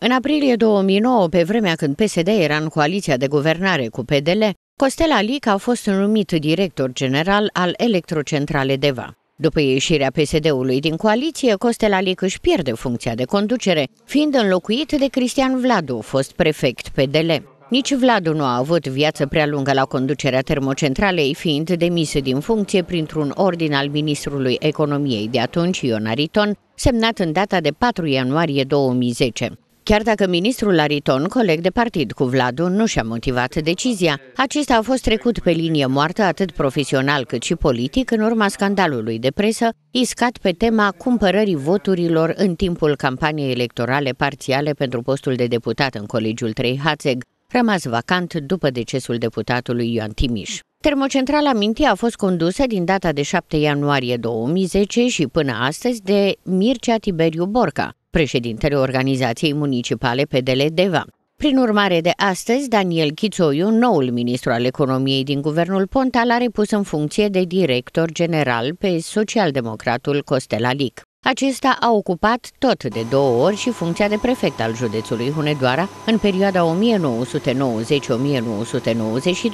În aprilie 2009, pe vremea când PSD era în coaliția de guvernare cu PDL, Costel Alic a fost numit director general al Electrocentrale Deva. După ieșirea PSD-ului din coaliție, Costel Alic își pierde funcția de conducere, fiind înlocuit de Cristian Vladu, fost prefect PDL. Nici Vladu nu a avut viață prea lungă la conducerea termocentralei, fiind demis din funcție printr-un ordin al ministrului economiei de atunci, Ion Ariton, semnat în data de 4 ianuarie 2010. Chiar dacă ministrul Lariton, coleg de partid cu Vladu, nu și-a motivat decizia, acesta a fost trecut pe linie moartă atât profesional cât și politic în urma scandalului de presă, iscat pe tema cumpărării voturilor în timpul campaniei electorale parțiale pentru postul de deputat în Colegiul 3 Hațeg, rămas vacant după decesul deputatului Ioan Timiș. Termocentrala Mintii a fost condusă din data de 7 ianuarie 2010 și până astăzi de Mircea Tiberiu Borca, președintele organizației municipale PDL Deva. Prin urmare de astăzi, Daniel Chițoiu, noul ministru al economiei din guvernul Ponta, l-a repus în funcție de director general pe socialdemocratul Costel Alic. Acesta a ocupat tot de două ori și funcția de prefect al județului Hunedoara în perioada 1990-1992 și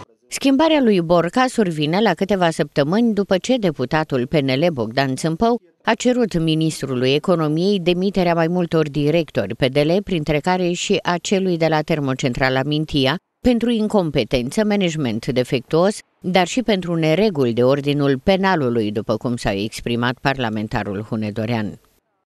1995-1996. Schimbarea lui Borca survine la câteva săptămâni după ce deputatul PNL Bogdan Țâmpău a cerut ministrului economiei demiterea mai multor directori PDL, printre care și a celui de la termocentrala Mintia, pentru incompetență, management defectuos, dar și pentru nereguli de ordinul penalului, după cum s-a exprimat parlamentarul Hunedorean.